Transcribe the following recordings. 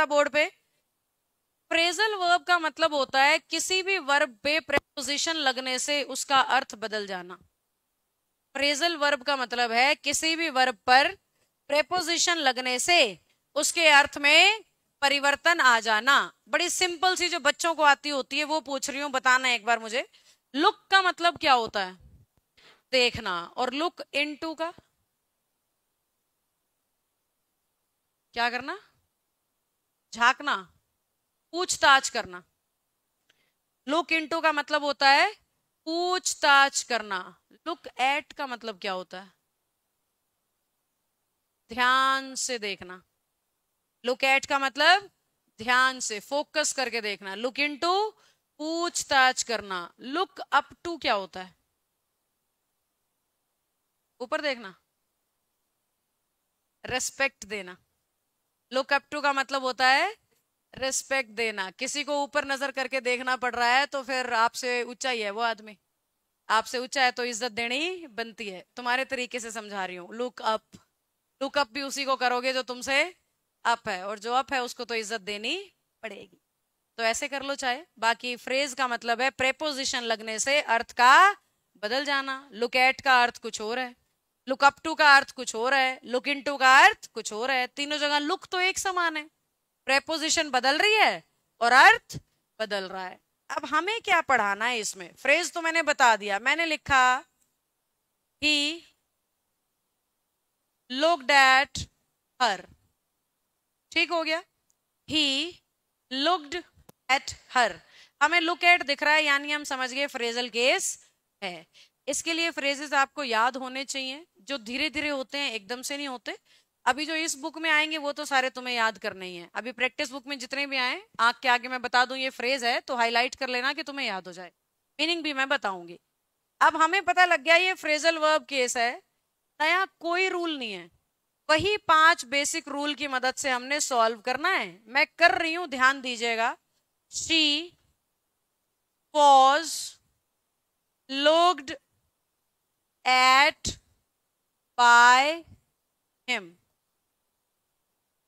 था बोर्ड पे phrasal verb का मतलब होता है किसी भी वर्ब पे प्रेपोजिशन लगने से उसका अर्थ बदल जाना प्रेजल वर्ब का मतलब है किसी भी वर्ब पर प्रेपोजिशन लगने से उसके अर्थ में परिवर्तन आ जाना बड़ी सिंपल सी जो बच्चों को आती होती है वो पूछ रही हूँ बताना एक बार मुझे लुक का मतलब क्या होता है देखना और लुक इनटू का क्या करना झांकना पूछताछ करना लुक इंटू का मतलब होता है पूछताछ करना लुक एट का मतलब क्या होता है ध्यान से देखना लुक एट का मतलब ध्यान से फोकस करके देखना लुक इंटू पूछताछ करना लुक अप टू क्या होता है ऊपर देखना रेस्पेक्ट देना लुक अप टू का मतलब होता है रिस्पेक्ट देना किसी को ऊपर नजर करके देखना पड़ रहा है तो फिर आपसे ऊंचा ही है वो आदमी आपसे ऊंचा है तो इज्जत देनी बनती है तुम्हारे तरीके से समझा रही हूँ लुक अप लुक अप भी उसी को करोगे जो तुमसे अप है और जो अप है उसको तो इज्जत देनी पड़ेगी तो ऐसे कर लो चाहे बाकी फ्रेज का मतलब है प्रेपोजिशन लगने से अर्थ का बदल जाना लुक एट का अर्थ कुछ और है लुक अप टू का अर्थ कुछ और है लुक इन टू का अर्थ कुछ और है तीनों जगह लुक तो एक समान है प्रेपोजिशन बदल रही है और अर्थ बदल रहा है अब हमें क्या पढ़ाना है इसमें फ्रेज तो मैंने बता दिया मैंने लिखा ही लुक डैट हर ठीक हो गया ही लुकड एट हर हमें लुक एट दिख रहा है यानी हम समझ गए फ्रेजल केस है इसके लिए फ्रेजेस आपको याद होने चाहिए जो धीरे धीरे होते हैं एकदम से नहीं होते अभी जो इस बुक में आएंगे वो तो सारे तुम्हें याद करने ही है अभी प्रैक्टिस बुक में जितने भी आए आग के आगे मैं बता दूं ये फ्रेज है तो हाईलाइट कर लेना कि तुम्हें याद हो जाए मीनिंग भी मैं बताऊंगी अब हमें पता लग गया ये फ्रेजल वर्ब केस है नया कोई रूल नहीं है वही पांच बेसिक रूल की मदद से हमने सॉल्व करना है मैं कर रही हूं ध्यान दीजिएगा she pause logged at by him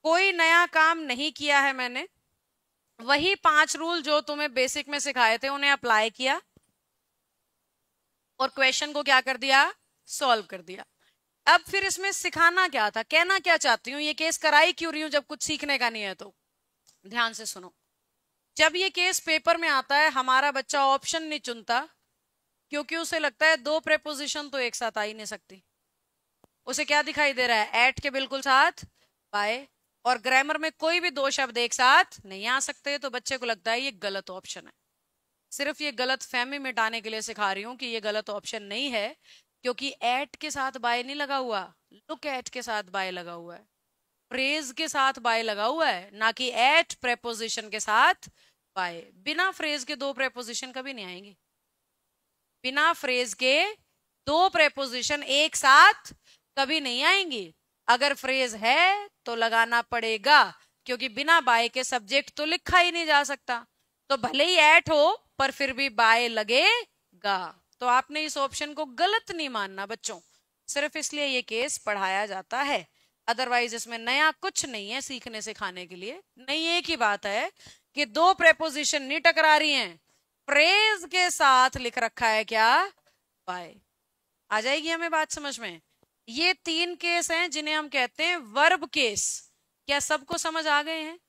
कोई नया काम नहीं किया है मैंने वही पांच रूल जो तुम्हें बेसिक में सिखाए थे उन्हें अप्लाई किया और क्वेश्चन को क्या कर दिया सॉल्व कर दिया अब फिर इसमें सिखाना क्या था कहना क्या चाहती हूँ ये केस कराई क्यों रही हूं जब कुछ सीखने का नहीं है तो ध्यान से सुनो जब ये केस पेपर में आता है हमारा बच्चा ऑप्शन नहीं चुनता क्योंकि उसे लगता है दो प्रेपोजिशन तो एक साथ आ ही नहीं सकती उसे क्या दिखाई दे रहा है एट के बिल्कुल साथ बाय और ग्रामर में कोई भी दो शब्द एक साथ नहीं आ सकते तो बच्चे को लगता है ये गलत ऑप्शन है सिर्फ ये गलत फहमी मिटाने के लिए सिखा रही हूं कि ये गलत ऑप्शन नहीं है क्योंकि एट के साथ बाय नहीं लगा हुआ लुक एट के साथ बाय लगा हुआ है फ्रेज के साथ बाय लगा हुआ है ना कि एट प्रेपोजिशन के साथ बाय बिना फ्रेज के दो प्रेपोजिशन कभी नहीं आएंगे बिना फ्रेज के दो प्रेपोजिशन एक साथ कभी नहीं आएंगी अगर फ्रेज है तो लगाना पड़ेगा क्योंकि बिना बाय के सब्जेक्ट तो लिखा ही नहीं जा सकता तो भले ही एट हो पर फिर भी बाय लगेगा तो आपने इस ऑप्शन को गलत नहीं मानना बच्चों सिर्फ इसलिए ये केस पढ़ाया जाता है अदरवाइज इसमें नया कुछ नहीं है सीखने सिखाने के लिए नहीं एक ही बात है कि दो प्रेपोजिशन नहीं टकरा रही हैं प्रेज के साथ लिख रखा है क्या बाय आ जाएगी हमें बात समझ में ये तीन केस हैं जिन्हें हम कहते हैं वर्ब केस क्या सबको समझ आ गए हैं